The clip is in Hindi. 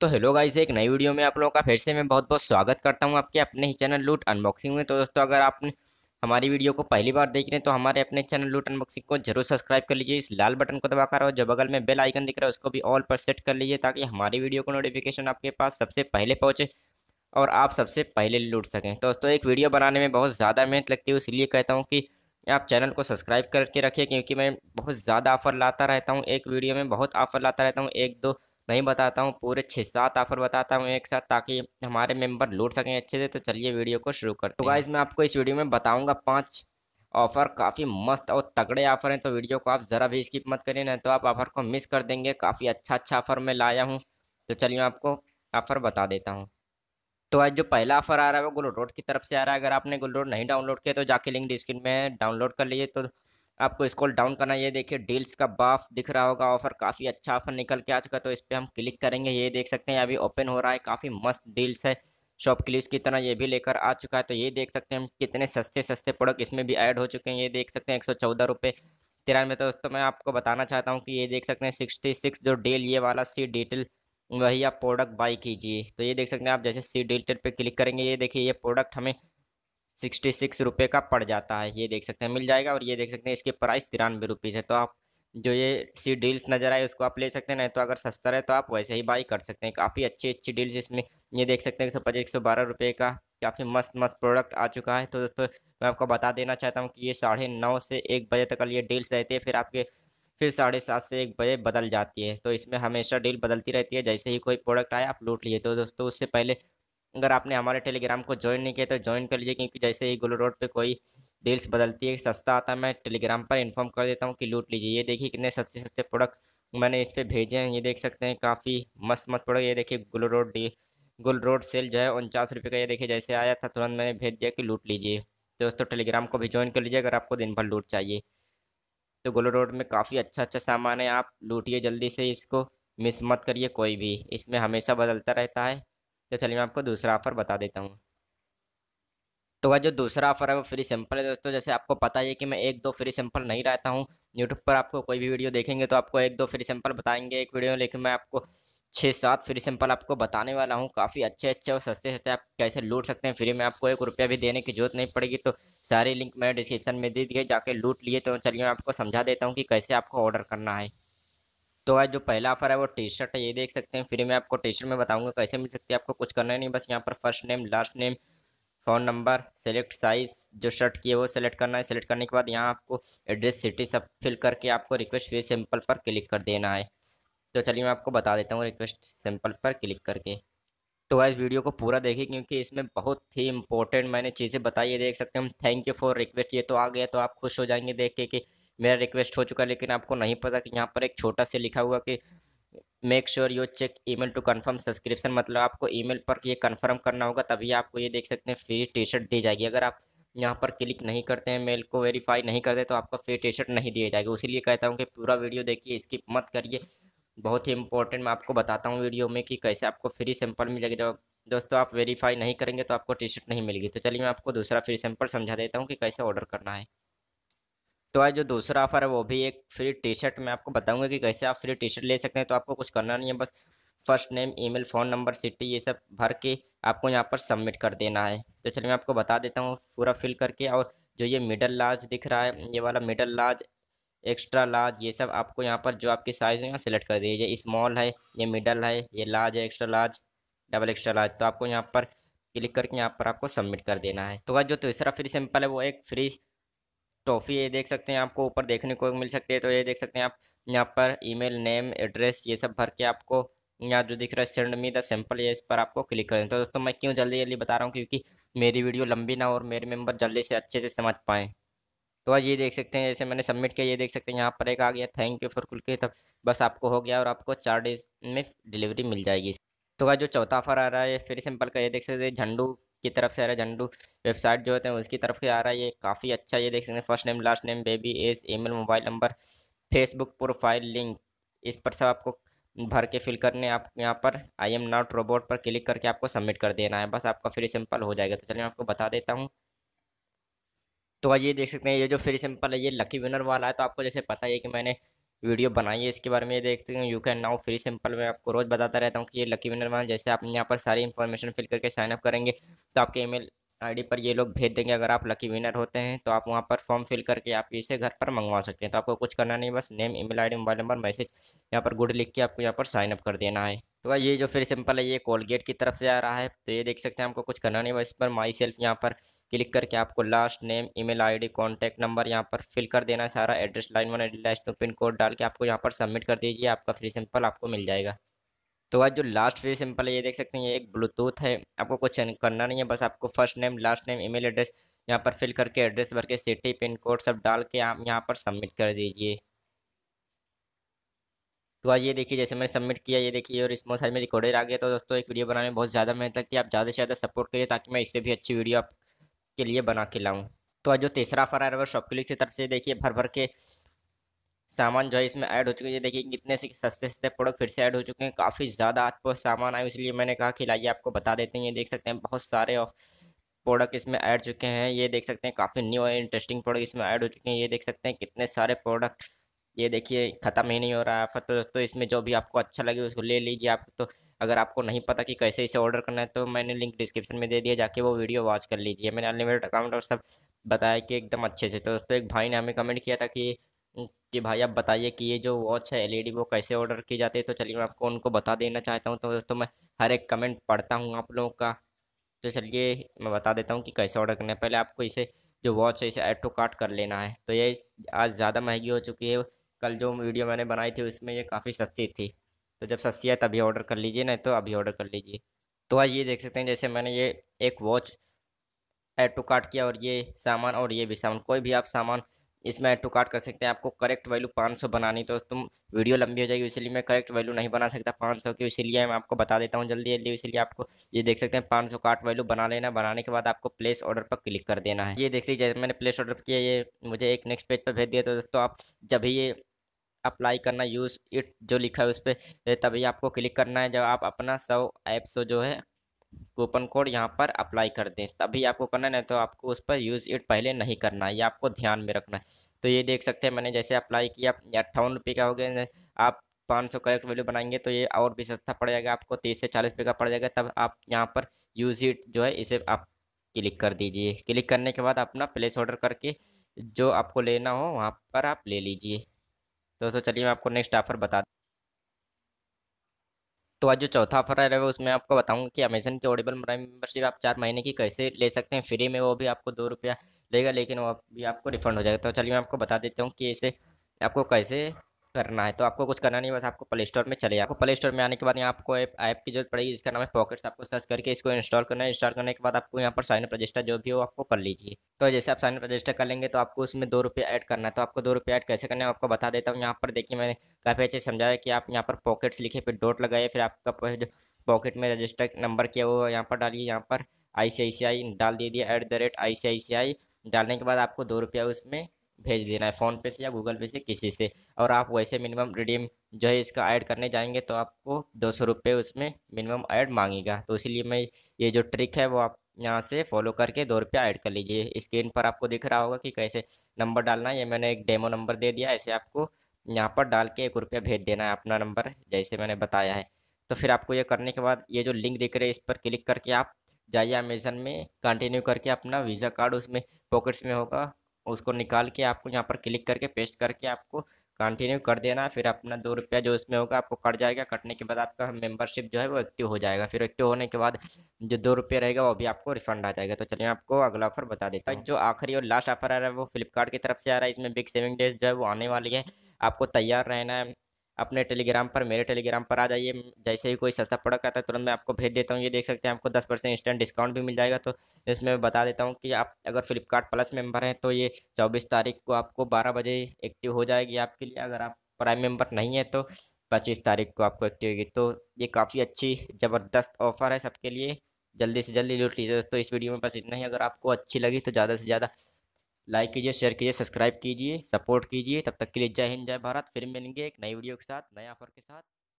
तो हेलो गाइस एक नई वीडियो में आप लोगों का फिर से मैं बहुत बहुत स्वागत करता हूं आपके अपने ही चैनल लूट अनबॉक्सिंग में तो दोस्तों अगर आपने हमारी वीडियो को पहली बार देख रहे हैं तो हमारे अपने चैनल लूट अनबॉक्सिंग को जरूर सब्सक्राइब कर लीजिए इस लाल बटन को दबाकर और जो बगल में बेल आइकन दिख रहा है उसको भी ऑल पर सेट कर लीजिए ताकि हमारी वीडियो को नोटिफिकेशन आपके पास सबसे पहले पहुँचे और आप सबसे पहले लूट सकें तो दोस्तों एक वीडियो बनाने में बहुत ज़्यादा मेहनत लगती है इसलिए कहता हूँ कि आप चैनल को सब्सक्राइब करके रखिए क्योंकि मैं बहुत ज़्यादा ऑफर लाता रहता हूँ एक वीडियो में बहुत ऑफर लाता रहता हूँ एक दो नहीं बताता हूँ पूरे छः सात ऑफर बताता हूँ एक साथ ताकि हमारे मेंबर लूट सकें अच्छे से तो चलिए वीडियो को शुरू करते तो गाइज मैं आपको इस वीडियो में बताऊँगा पाँच ऑफ़र काफ़ी मस्त और तगड़े ऑफ़र हैं तो वीडियो को आप ज़रा भी स्किप मत करें नहीं तो आप ऑफ़र को मिस कर देंगे काफ़ी अच्छा अच्छा ऑफ़र मैं लाया हूँ तो चलिए मैं आपको ऑफ़र बता देता हूँ तो आज जो पहला ऑफ़र आ रहा है वो गुल रोड की तरफ से आ रहा है अगर आपने गुल रोड नहीं डाउनलोड किया तो जाके लिंक डिस्क्रिप्ट में डाउनलोड कर लीजिए तो आपको इसको डाउन करना ये देखिए डील्स का बाफ दिख रहा होगा ऑफर काफ़ी अच्छा ऑफर निकल के आ चुका तो इस पर हम क्लिक करेंगे ये देख सकते हैं अभी ओपन हो रहा है काफ़ी मस्त डील्स है शॉप क्लिप्स की तरह ये भी लेकर आ चुका है तो ये देख सकते हैं हम कितने सस्ते सस्ते प्रोडक्ट इसमें भी ऐड हो चुके हैं ये देख सकते हैं एक सौ चौदह रुपये तिरानवे तो, दोस्तों मैं आपको बताना चाहता हूँ कि ये देख सकते हैं सिक्सटी सिक्स जो डील ये वाला सी डिटेल वही आप प्रोडक्ट बाई कीजिए तो ये देख सकते हैं आप जैसे सी डिटेल पर क्लिक करेंगे ये देखिए ये प्रोडक्ट हमें सिक्सटी सिक्स रुपये का पड़ जाता है ये देख सकते हैं मिल जाएगा और ये देख सकते हैं इसकी प्राइस तिरानवे रुपीज़ है तो आप जो ये सी डील्स नज़र आए उसको आप ले सकते हैं नहीं तो अगर सस्ता है तो आप वैसे ही बाई कर सकते हैं काफ़ी अच्छी अच्छी डील्स इसमें ये देख सकते हैं एक सौ पच्चीस एक सौ बारह रुपये का काफ़ी मस्त मस्त प्रोडक्ट आ चुका है तो दोस्तों मैं आपको बता देना चाहता हूँ कि ये साढ़े नौ से एक बजे तक ये डील्स रहती है फिर आपके फिर साढ़े सात से एक बजे बदल जाती है तो इसमें हमेशा डील बदलती रहती है जैसे ही कोई प्रोडक्ट आए आप लूट लिए तो दोस्तों उससे पहले अगर आपने हमारे टेलीग्राम को ज्वाइन नहीं किया तो ज्वाइन कर लीजिए क्योंकि जैसे ही ग्लो रोड पे कोई डील्स बदलती है सस्ता आता है मैं टेलीग्राम पर इन्फॉर्म कर देता हूँ कि लूट लीजिए ये देखिए कितने सस्ते सस्ते प्रोडक्ट मैंने इस पर भेजे हैं ये देख सकते हैं काफ़ी मस्त मस्त प्रोडक्ट ये देखिए गुलू रोड डी गुल रोड सेल जो है उनचास रुपये का ये देखिए जैसे आया था तुरंत मैंने भेज दिया कि लूट लीजिए तो दोस्तों टेलीग्राम को भी ज्वाइन कर लीजिए अगर आपको दिन भर लूट चाहिए तो गुलो रोड में काफ़ी अच्छा अच्छा सामान है आप लूटिए जल्दी से इसको मिस मत करिए कोई भी इसमें हमेशा बदलता रहता है तो चलिए मैं आपको दूसरा ऑफर बता देता हूँ तो वह जो दूसरा ऑफर है वो फ्री सैंपल है दोस्तों जैसे आपको पता है कि मैं एक दो फ्री सैंपल नहीं रहता हूँ यूट्यूब पर आपको कोई भी वीडियो देखेंगे तो आपको एक दो फ्री सैंपल बताएंगे एक वीडियो लेकिन मैं आपको छः सात फ्री सैंपल आपको बताने वाला हूँ काफ़ी अच्छे अच्छे और सस्ते सस्ते आप कैसे लूट सकते हैं फ्री में आपको एक रुपया भी देने की जरूरत नहीं पड़ेगी तो सारी लिंक मैंने डिस्क्रिप्शन में दे दिए जाके लूट लिए तो चलिए मैं आपको समझा देता हूँ कि कैसे आपको ऑर्डर करना है तो आज जो पहला ऑफर है वो टी शर्ट है ये देख सकते हैं फिर मैं आपको टी शर्ट में बताऊंगा कैसे मिल सकती है आपको कुछ करना ही नहीं बस यहाँ पर first name last name phone number select size जो शर्ट की है वो सेलेक्ट करना है सेलेक्ट करने के बाद यहाँ आपको एड्रेस सिटी सब फिल करके आपको रिक्वेस्ट वे सिंपल पर क्लिक कर देना है तो चलिए मैं आपको बता देता हूँ रिक्वेस्ट सिंपल पर क्लिक करके तो आज वीडियो को पूरा देखिए क्योंकि इसमें बहुत ही इंपॉर्टेंट मैंने चीज़ें बताई है देख सकते हैं थैंक यू फॉर रिक्वेस्ट ये तो आ गया तो आप खुश हो जाएंगे देख के कि मेरा रिक्वेस्ट हो चुका है लेकिन आपको नहीं पता कि यहाँ पर एक छोटा से लिखा हुआ कि make sure you check email to confirm subscription मतलब आपको ईमेल पर ये कंफर्म करना होगा तभी आपको ये देख सकते हैं फ्री टी शर्ट दी जाएगी अगर आप यहाँ पर क्लिक नहीं करते हैं मेल को वेरीफाई नहीं करते तो आपका फ्री टी शर्ट नहीं दिया जाएगा उसीलिए कहता हूँ कि पूरा वीडियो देखिए स्किप मत करिए बहुत ही इंपॉर्टेंट मैं आपको बताता हूँ वीडियो में कि कैसे आपको फ्री सैंपल मिलेगा जब दोस्तों आप वेरीफाई नहीं करेंगे तो आपको टी शर्ट नहीं मिलेगी तो चलिए मैं आपको दूसरा फ्री सैंपल समझा देता हूँ कि कैसे ऑर्डर करना है तो आज जो दूसरा ऑफर है वो भी एक फ्री टी शर्ट मैं आपको बताऊंगा कि कैसे आप फ्री टी शर्ट ले सकते हैं तो आपको कुछ करना नहीं है बस first name email phone number city ये सब भर के आपको यहाँ पर सबमिट कर देना है तो चलिए मैं आपको बता देता हूँ पूरा फिल करके और जो ये मिडल लार्ज दिख रहा है ये वाला मिडल लार्ज एक्स्ट्रा लार्ज ये सब आपको यहाँ पर जो आपकी साइज़ है यहाँ सेलेक्ट कर दीजिए स्मॉल है ये मिडल है ये लार्ज है extra large double extra large तो आपको यहाँ पर क्लिक करके यहाँ पर आपको सबमिट कर देना है तो जो तीसरा फ्री सिंपल है वो एक फ्री टॉफ़ी ये देख सकते हैं आपको ऊपर देखने को मिल सकती है तो ये देख सकते हैं आप यहाँ पर ईमेल नेम एड्रेस ये सब भर के आपको यहाँ जो दिख रहा है सेंड मी द सैम्पल ये इस पर आपको क्लिक करें तो दोस्तों मैं क्यों जल्दी जल्दी बता रहा हूँ क्योंकि मेरी वीडियो लंबी ना हो और मेरे मेम्बर जल्दी से अच्छे से समझ पाएँ तो आज ये देख सकते हैं जैसे मैंने सबमिट किया ये देख सकते हैं यहाँ पर एक आ गया थैंक यू फॉर कुल के तब बस आपको हो गया और आपको चार डेज में डिलीवरी मिल जाएगी तो वह जो चौथा ऑफर आ रहा है फिर सिंपल का ये देख सकते हैं झंडू की तरफ से आ रहा है झंडू वेबसाइट जो होते हैं उसकी तरफ से आ रहा है ये काफ़ी अच्छा ये देख सकते हैं first name last name baby age email mobile number Facebook profile link इस पर सब आपको भर के फिल करने आप यहाँ पर आई एम नॉट रोबोट पर क्लिक करके आपको सबमिट कर देना है बस आपका फ्री सिंपल हो जाएगा तो चलिए मैं आपको बता देता हूँ तो ये देख सकते हैं ये जो फ्री सिंपल है ये लकी विनर वाला है तो आपको जैसे पता ही है कि मैंने वीडियो बनाई है इसके बारे में ये देखते हैं you can now free sample मैं आपको रोज़ बताता रहता हूँ कि ये लकी विनर वन जैसे आप यहाँ पर सारी इन्फॉर्मेशन फिल करके साइनअप करेंगे तो आपके ईमेल आईडी पर ये लोग भेज देंगे अगर आप लकी विनर होते हैं तो आप वहाँ पर फॉर्म फिल करके आप इसे घर पर मंगवा सकते हैं तो आपको कुछ करना नहीं बस name email ID mobile number message यहाँ पर गुड लिख के आपको यहाँ पर साइन अप कर देना है तो ये जो फिर सिंपल है ये कोलगेट की तरफ से आ रहा है तो ये देख सकते हैं आपको कुछ करना नहीं बस इस पर माई सेल्फ यहाँ पर क्लिक करके आपको last name I D contact number यहाँ पर फिल कर देना है सारा एड्रेस लाइन वन एड्रेस तो पिन कोड डाल के आपको यहाँ पर सबमिट कर दीजिए आपका फ्री सिंपल आपको मिल जाएगा तो आज जो लास्ट वेरी सिंपल है ये देख सकते हैं ये एक ब्लूटूथ है आपको कुछ करना नहीं है बस आपको first name last name email address यहाँ पर फिल करके एड्रेस भर के सिटी पिन कोड सब डाल के आप यहाँ पर सबमिट कर दीजिए तो आज ये देखिए जैसे मैंने सबमिट किया ये देखिए और स्मॉल साइज में रिकॉर्डेड आ गया तो दोस्तों एक वीडियो बनाने में बहुत ज़्यादा मेहनत लगती है आप ज़्यादा से ज़्यादा सपोर्ट करिए ताकि मैं इससे भी अच्छी वीडियो आपके लिए बना के लाऊँ तो आज जो तीसरा ऑफर आ रहा है वो की तरफ से देखिए भर भर के सामान जो है इसमें ऐड हो चुके हैं देखिए कितने से सस्ते सस्ते प्रोडक्ट फिर से ऐड हो चुके हैं काफ़ी ज़्यादा आपको सामान आए इसलिए मैंने कहा कि लाइए आपको बता देते हैं ये देख सकते हैं बहुत सारे प्रोडक्ट इसमें ऐड चुके हैं ये देख सकते हैं काफ़ी न्यू और इंटरेस्टिंग प्रोडक्ट इसमें ऐड हो चुके हैं ये देख सकते हैं कितने सारे प्रोडक्ट ये देखिए ख़त्म ही नहीं हो रहा है तो दोस्तों इसमें जो भी आपको अच्छा लगे उसको ले लीजिए आप तो अगर आपको नहीं पता कि कैसे इसे ऑर्डर करना है तो मैंने लिंक डिस्क्रिप्शन में दे दिया जाके वो वीडियो वॉच कर लीजिए मैंने अनलिमिटेड अकाउंट और सब बताया कि एकदम अच्छे से तो दोस्तों एक भाई ने हमें कमेंट किया था कि कि भाई आप बताइए कि ये जो वॉच है एलईडी e वो कैसे ऑर्डर की जाती है तो चलिए मैं आपको उनको बता देना चाहता हूँ तो दोस्तों मैं हर एक कमेंट पढ़ता हूँ आप लोगों का तो चलिए मैं बता देता हूँ कि कैसे ऑर्डर करना है पहले आपको इसे जो वॉच है इसे एड टू कार्ट कर लेना है तो ये आज ज़्यादा महंगी हो चुकी है कल जो वीडियो मैंने बनाई थी उसमें ये काफ़ी सस्ती थी तो जब सस्ती है तभी ऑर्डर कर लीजिए नहीं तो अभी ऑर्डर कर लीजिए तो आज ये देख सकते हैं जैसे मैंने ये एक वॉच एड टू कार्ट किया और ये सामान और ये भी सामान कोई भी आप सामान इसमें टू कार्ट कर सकते हैं आपको करेक्ट वैल्यू 500 बनानी तो तुम वीडियो लंबी हो जाएगी इसलिए मैं करेक्ट वैल्यू नहीं बना सकता 500 की इसलिए मैं आपको बता देता हूँ जल्दी जल्दी इसलिए आपको ये देख सकते हैं 500 सौ कार्ट वैल्यू बना लेना बनाने के बाद आपको प्लेस ऑर्डर पर क्लिक कर देना है ये देख लीजिए मैंने प्लेस ऑर्डर किया ये मुझे एक नेक्स्ट पेज पर भेज दिया तो दोस्तों आप जब ही ये अप्लाई करना यूज़ इट जो लिखा है उस पर तभी आपको क्लिक करना है जब आप अपना सौ ऐप्स जो है कूपन कोड यहाँ पर अप्लाई कर दें तभी आपको करना नहीं तो आपको उस पर यूज़ इट पहले नहीं करना है ये आपको ध्यान में रखना है तो ये देख सकते हैं मैंने जैसे अप्लाई किया अट्ठावन रुपये का हो गया आप पाँच सौ करेक्ट वैल्यू बनाएंगे तो ये और भी सस्ता पड़ जाएगा आपको तीस से चालीस रुपये का पड़ जाएगा तब आप यहाँ पर यूज़ इट जो है इसे आप क्लिक कर दीजिए क्लिक करने के बाद अपना प्लेस ऑर्डर करके जो आपको लेना हो वहाँ पर आप ले लीजिए दोस्तों चलिए मैं आपको नेक्स्ट ऑफर बता तो आज जो चौथा ऑफर है उसमें आपको बताऊंगा कि अमेजन की ऑडिबल प्राइम मेंबरशिप आप चार महीने की कैसे ले सकते हैं फ्री में वो भी आपको दो रुपया लेगा लेकिन वो भी आपको रिफंड हो जाएगा तो चलिए मैं आपको बता देता हूँ कि इसे आपको कैसे करना है तो आपको कुछ करना नहीं बस आपको प्ले स्टोर में चले आपको प्ले स्टोर में आने के बाद यहाँ आपको ऐप ऐप की जरूरत पड़ेगी जिसका नाम है पॉकेट्स आपको सर्च करके इसको इंस्टॉल करना है इंस्टॉल करने के बाद आपको यहाँ पर साइन अप रजिस्टर जो भी हो आपको कर लीजिए तो जैसे आप साइन अप रजिस्टर कर लेंगे तो आपको उसमें दो रुपये ऐड करना है तो आपको दो रुपये ऐड कैसे करना है आपको बता देता हूँ यहाँ पर देखिए मैंने काफ़ी अच्छे समझाया कि आप यहाँ पर पॉकेट्स लिखे फिर डोट लगाए फिर आपका जो पॉकेट में रजिस्टर नंबर किया वो यहाँ पर डालिए यहाँ पर आई डाल दीजिए एट द रेट आई डालने के बाद आपको दो रुपया उसमें भेज देना है फ़ोन पे से या गूगल पे से किसी से और आप वैसे मिनिमम रिडीम जो है इसका ऐड करने जाएंगे तो आपको दो सौ रुपये उसमें मिनिमम ऐड मांगेगा तो इसीलिए मैं ये जो ट्रिक है वो आप यहाँ से फॉलो करके दो रुपया ऐड कर लीजिए स्क्रीन पर आपको दिख रहा होगा कि कैसे नंबर डालना है ये मैंने एक डेमो नंबर दे दिया ऐसे आपको यहाँ पर डाल के एक रुपया भेज देना है अपना नंबर जैसे मैंने बताया है तो फिर आपको ये करने के बाद ये जो लिंक दिख रही है इस पर क्लिक करके आप जाइए अमेजन में कंटिन्यू करके अपना वीज़ा कार्ड उसमें पॉकेट्स में होगा उसको निकाल के आपको यहाँ पर क्लिक करके पेस्ट करके आपको कंटिन्यू कर देना फिर अपना दो रुपया जो इसमें होगा आपको कट जाएगा कटने के बाद आपका मेंबरशिप जो है वो एक्टिव हो जाएगा फिर एक्टिव होने के बाद जो दो रुपये रहेगा वो भी आपको रिफंड आ जाएगा तो चलिए आपको अगला ऑफर बता देता हूँ जो आखिरी और लास्ट ऑफर आ रहा है वो फ्लिपकार्ट की तरफ से आ रहा है इसमें बिग सेविंग डेज जो है वो आने वाली है आपको तैयार रहना है अपने टेलीग्राम पर मेरे टेलीग्राम पर आ जाइए जैसे ही कोई सस्ता प्रोडक्ट आता है तुरंत मैं आपको भेज देता हूँ ये देख सकते हैं आपको दस परसेंट इंस्टेंट डिस्काउंट भी मिल जाएगा तो इसमें मैं बता देता हूँ कि आप अगर फ्लिपकार्ट प्लस मेंबर हैं तो ये चौबीस तारीख को आपको बारह बजे एक्टिव हो जाएगी आपके लिए अगर आप प्राइम मेम्बर नहीं है तो पच्चीस तारीख को आपको एक्टिव होगी तो ये काफ़ी अच्छी ज़बरदस्त ऑफर है सबके लिए जल्दी से जल्दी लूट लीजिए दोस्तों इस वीडियो में बस इतना ही अगर आपको अच्छी लगी तो ज़्यादा से ज़्यादा लाइक कीजिए शेयर कीजिए सब्सक्राइब कीजिए सपोर्ट कीजिए तब तक के लिए जय हिंद जय भारत फिर मिलेंगे एक नई वीडियो के साथ नए ऑफर के साथ